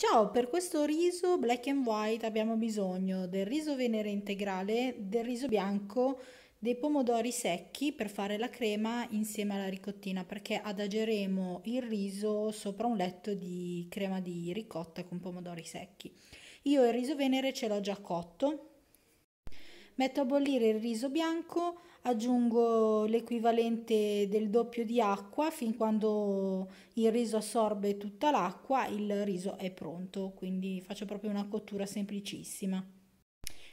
Ciao, per questo riso black and white abbiamo bisogno del riso venere integrale, del riso bianco, dei pomodori secchi per fare la crema insieme alla ricottina perché adageremo il riso sopra un letto di crema di ricotta con pomodori secchi. Io il riso venere ce l'ho già cotto, Metto a bollire il riso bianco, aggiungo l'equivalente del doppio di acqua fin quando il riso assorbe tutta l'acqua, il riso è pronto, quindi faccio proprio una cottura semplicissima.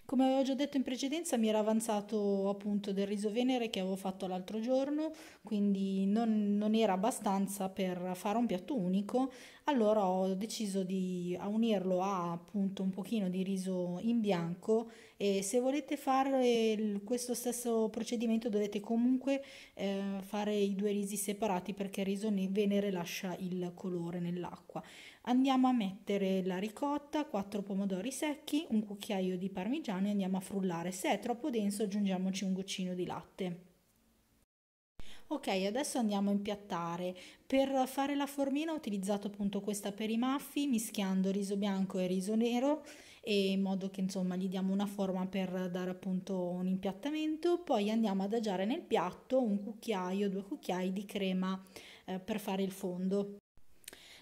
Come avevo già detto in precedenza mi era avanzato appunto del riso venere che avevo fatto l'altro giorno, quindi non, non era abbastanza per fare un piatto unico, allora ho deciso di unirlo a appunto un pochino di riso in bianco e se volete fare questo stesso procedimento dovete comunque eh, fare i due risi separati perché il riso venere lascia il colore nell'acqua. Andiamo a mettere la ricotta, 4 pomodori secchi, un cucchiaio di parmigiano, grani andiamo a frullare, se è troppo denso aggiungiamoci un goccino di latte. Ok, adesso andiamo a impiattare. Per fare la formina ho utilizzato appunto questa per i maffi, mischiando riso bianco e riso nero, e in modo che insomma gli diamo una forma per dare appunto un impiattamento. Poi andiamo ad adagiare nel piatto un cucchiaio, due cucchiai di crema eh, per fare il fondo.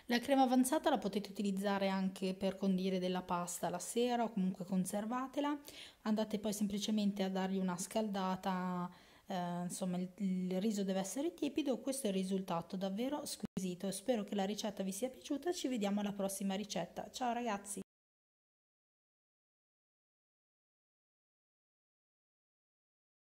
La crema avanzata la potete utilizzare anche per condire della pasta la sera o comunque conservatela, andate poi semplicemente a dargli una scaldata, eh, insomma il, il riso deve essere tiepido, questo è il risultato davvero squisito, spero che la ricetta vi sia piaciuta, ci vediamo alla prossima ricetta, ciao ragazzi!